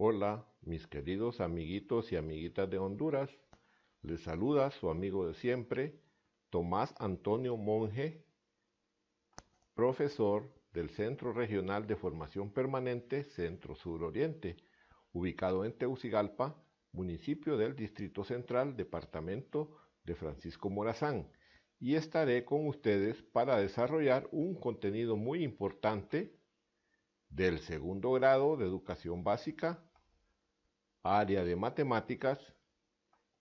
Hola, mis queridos amiguitos y amiguitas de Honduras. Les saluda su amigo de siempre, Tomás Antonio Monge, profesor del Centro Regional de Formación Permanente Centro Sur Oriente, ubicado en Teucigalpa, municipio del Distrito Central, departamento de Francisco Morazán, y estaré con ustedes para desarrollar un contenido muy importante del segundo grado de educación básica área de matemáticas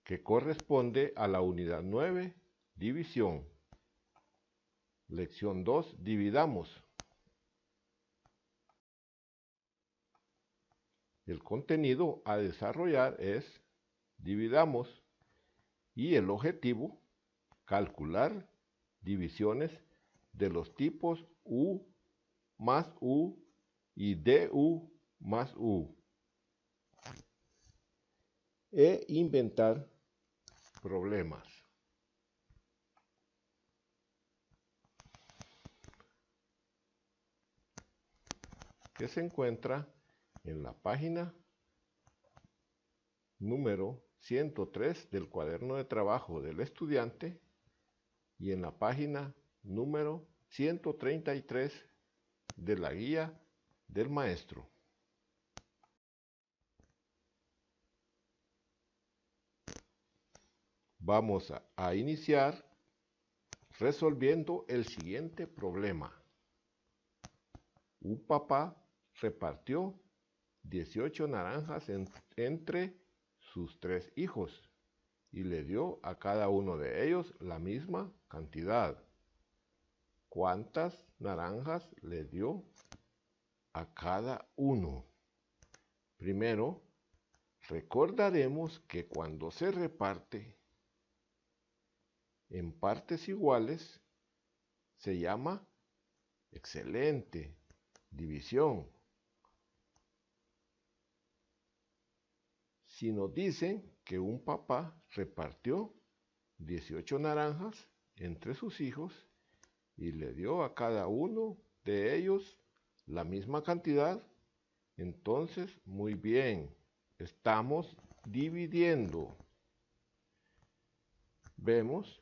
que corresponde a la unidad 9, división. Lección 2, dividamos. El contenido a desarrollar es dividamos y el objetivo calcular divisiones de los tipos U más U y DU más U e inventar problemas. que se encuentra en la página número 103 del cuaderno de trabajo del estudiante y en la página número 133 de la guía del maestro. Vamos a, iniciar resolviendo el siguiente problema. Un papá repartió 18 naranjas entre sus tres hijos y le dio a cada uno de ellos la misma cantidad. ¿Cuántas naranjas le dio a cada uno? Primero, recordaremos que cuando se reparte en partes iguales se llama excelente división. Si nos dicen que un papá repartió 18 naranjas entre sus hijos y le dio a cada uno de ellos la misma cantidad, entonces muy bien, estamos dividiendo. Vemos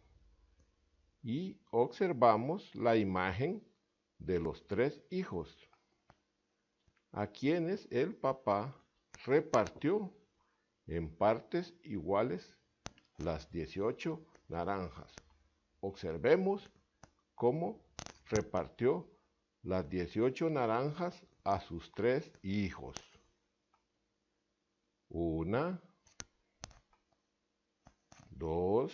y observamos la imagen de los tres hijos, a quienes el papá repartió en partes iguales las 18 naranjas. Observemos cómo repartió las 18 naranjas a sus tres hijos. Una, dos,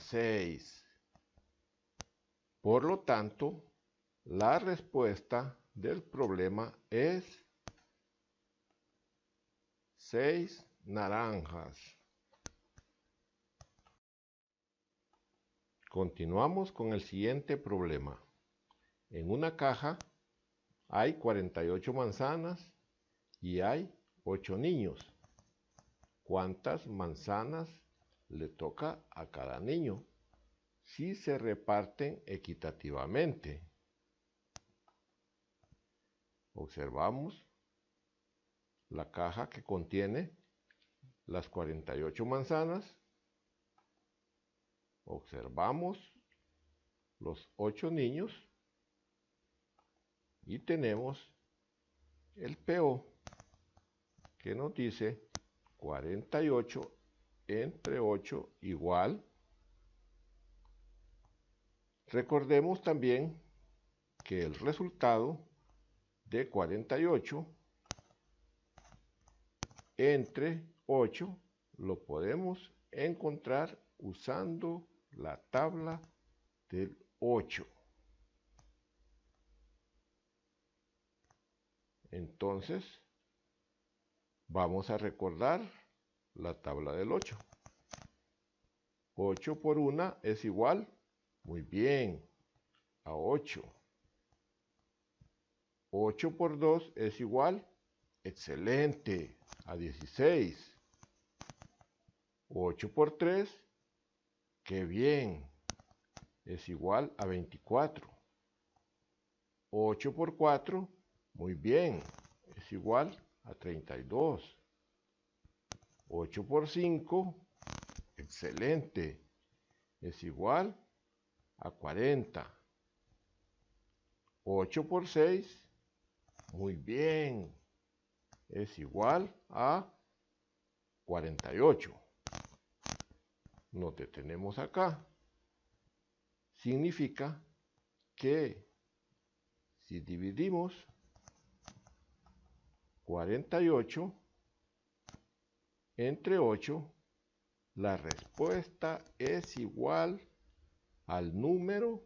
6. Por lo tanto, la respuesta del problema es 6 naranjas. Continuamos con el siguiente problema. En una caja hay 48 manzanas y hay 8 niños. ¿Cuántas manzanas le toca a cada niño, si se reparten equitativamente. Observamos la caja que contiene las 48 manzanas. Observamos los 8 niños y tenemos el PO que nos dice 48 entre 8 igual. Recordemos también que el resultado de 48 entre 8 lo podemos encontrar usando la tabla del 8. Entonces, vamos a recordar la tabla del 8. 8 por 1 es igual, muy bien, a 8. 8 por 2 es igual, excelente, a 16. 8 por 3, qué bien, es igual a 24. 8 por 4, muy bien, es igual a 32. 8 por 5, excelente, es igual a 40. 8 por 6, muy bien, es igual a 48. Nos detenemos acá. Significa que si dividimos 48 entre 8, la respuesta es igual al número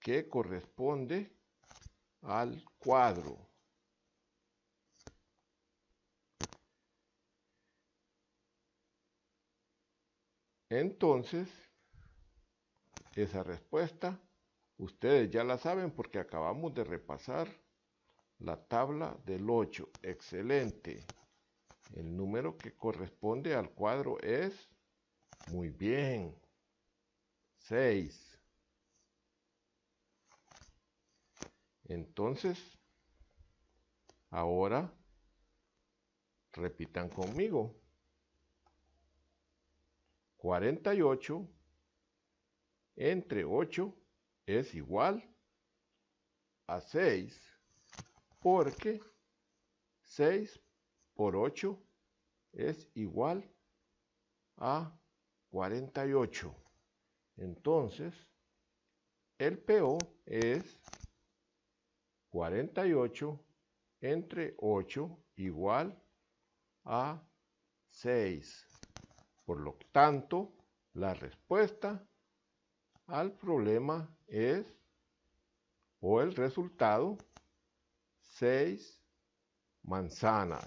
que corresponde al cuadro. Entonces, esa respuesta ustedes ya la saben porque acabamos de repasar la tabla del 8. Excelente. El número que corresponde al cuadro es, muy bien, 6. Entonces, ahora repitan conmigo. 48 entre 8 es igual a 6 porque 6 por 8 es igual a 48. Entonces, el PO es 48 entre 8 igual a 6. Por lo tanto, la respuesta al problema es, o el resultado, 6 manzanas.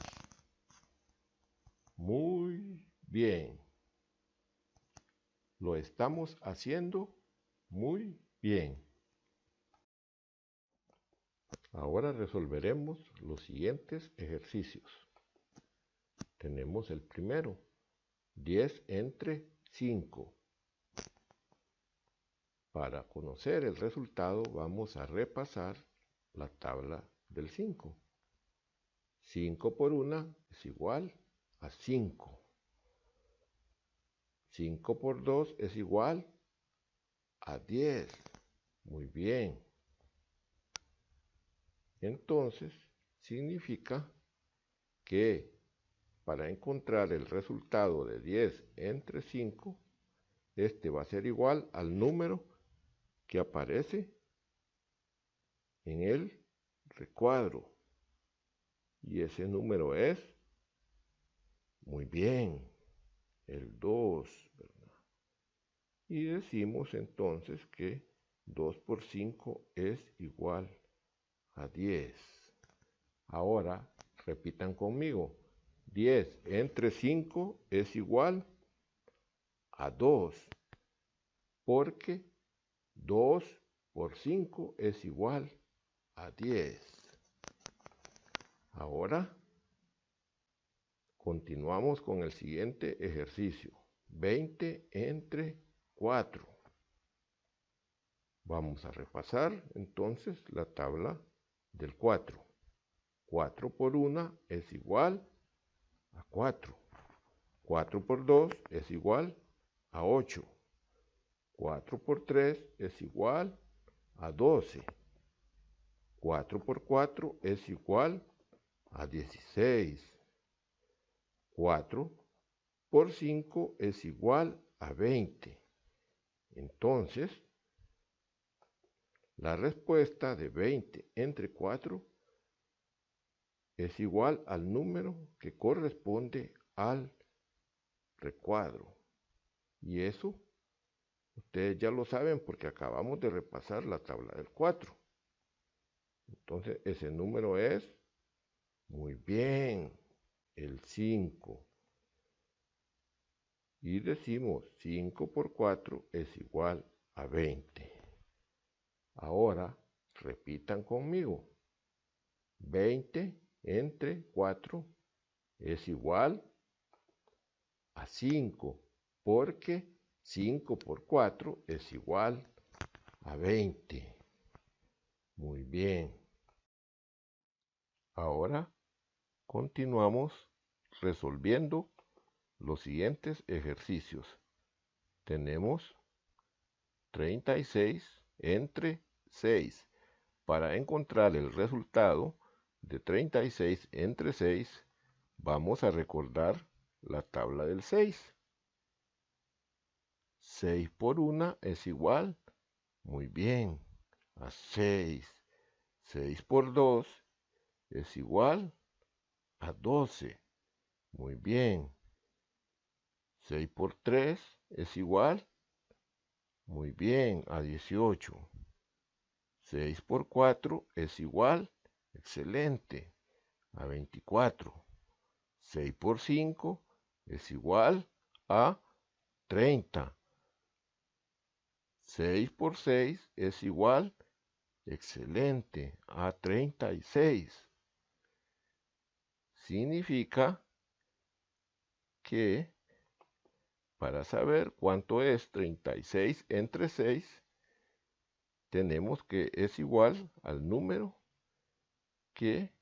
Muy bien. Lo estamos haciendo muy bien. Ahora resolveremos los siguientes ejercicios. Tenemos el primero. 10 entre 5. Para conocer el resultado vamos a repasar la tabla del 5. 5 por 1 es igual a 5. 5 por 2 es igual a 10. Muy bien. Entonces, significa que para encontrar el resultado de 10 entre 5, este va a ser igual al número que aparece en el recuadro. Y ese número es muy bien, el 2, ¿verdad? Y decimos entonces que 2 por 5 es igual a 10. Ahora, repitan conmigo, 10 entre 5 es igual a 2, porque 2 por 5 es igual a 10. Ahora, Continuamos con el siguiente ejercicio. 20 entre 4. Vamos a repasar entonces la tabla del 4. 4 por 1 es igual a 4. 4 por 2 es igual a 8. 4 por 3 es igual a 12. 4 por 4 es igual a 16. 4 por 5 es igual a 20. Entonces, la respuesta de 20 entre 4 es igual al número que corresponde al recuadro. Y eso ustedes ya lo saben porque acabamos de repasar la tabla del 4. Entonces ese número es muy bien el 5. Y decimos 5 por 4 es igual a 20. Ahora repitan conmigo. 20 entre 4 es igual a 5, porque 5 por 4 es igual a 20. Muy bien. Ahora Continuamos resolviendo los siguientes ejercicios. Tenemos 36 entre 6. Para encontrar el resultado de 36 entre 6, vamos a recordar la tabla del 6. 6 por 1 es igual, muy bien, a 6. 6 por 2 es igual a 12. Muy bien. 6 por 3 es igual. Muy bien, a 18. 6 por 4 es igual. Excelente. A 24. 6 por 5 es igual a 30. 6 por 6 es igual, excelente, a 36. Significa que para saber cuánto es 36 entre 6, tenemos que es igual al número que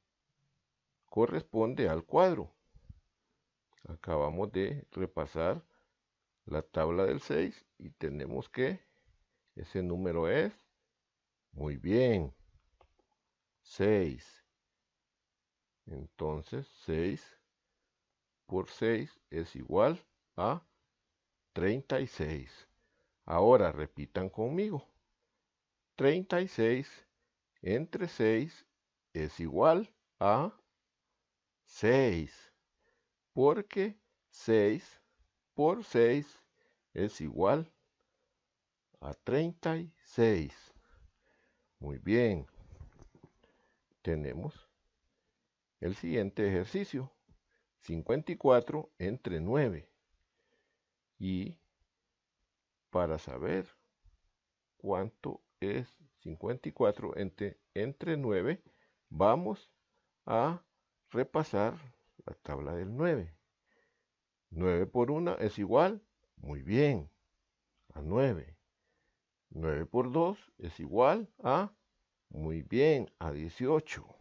corresponde al cuadro. Acabamos de repasar la tabla del 6 y tenemos que ese número es, muy bien, 6. Entonces 6 por 6 es igual a 36. Ahora repitan conmigo. 36 entre 6 es igual a 6. Porque 6 por 6 es igual a 36. Muy bien. Tenemos el siguiente ejercicio, 54 entre 9. Y para saber cuánto es 54 entre, entre 9, vamos a repasar la tabla del 9. 9 por 1 es igual, muy bien, a 9. 9 por 2 es igual a, muy bien, a 18.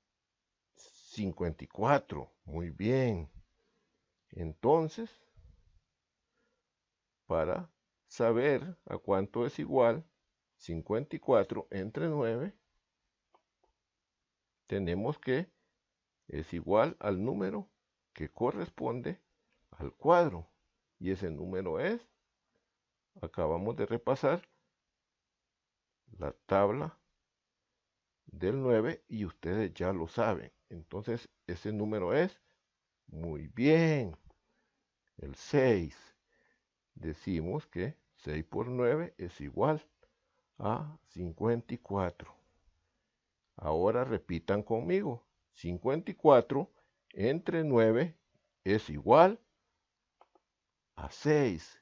54. Muy bien. Entonces, para saber a cuánto es igual 54 entre 9, tenemos que es igual al número que corresponde al cuadro. Y ese número es, acabamos de repasar la tabla del 9 y ustedes ya lo saben. Entonces, ese número es muy bien. El 6. Decimos que 6 por 9 es igual a 54. Ahora repitan conmigo. 54 entre 9 es igual a 6,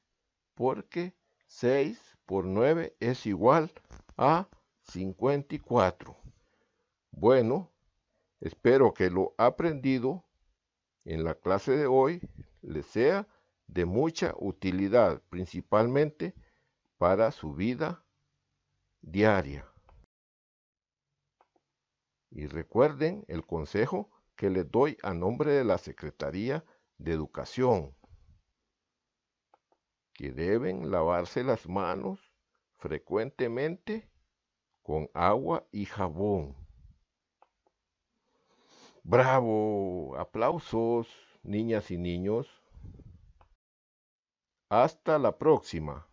porque 6 por 9 es igual a 54. Bueno, Espero que lo aprendido en la clase de hoy les sea de mucha utilidad, principalmente para su vida diaria. Y recuerden el consejo que les doy a nombre de la Secretaría de Educación, que deben lavarse las manos frecuentemente con agua y jabón. Bravo, aplausos, niñas y niños. Hasta la próxima.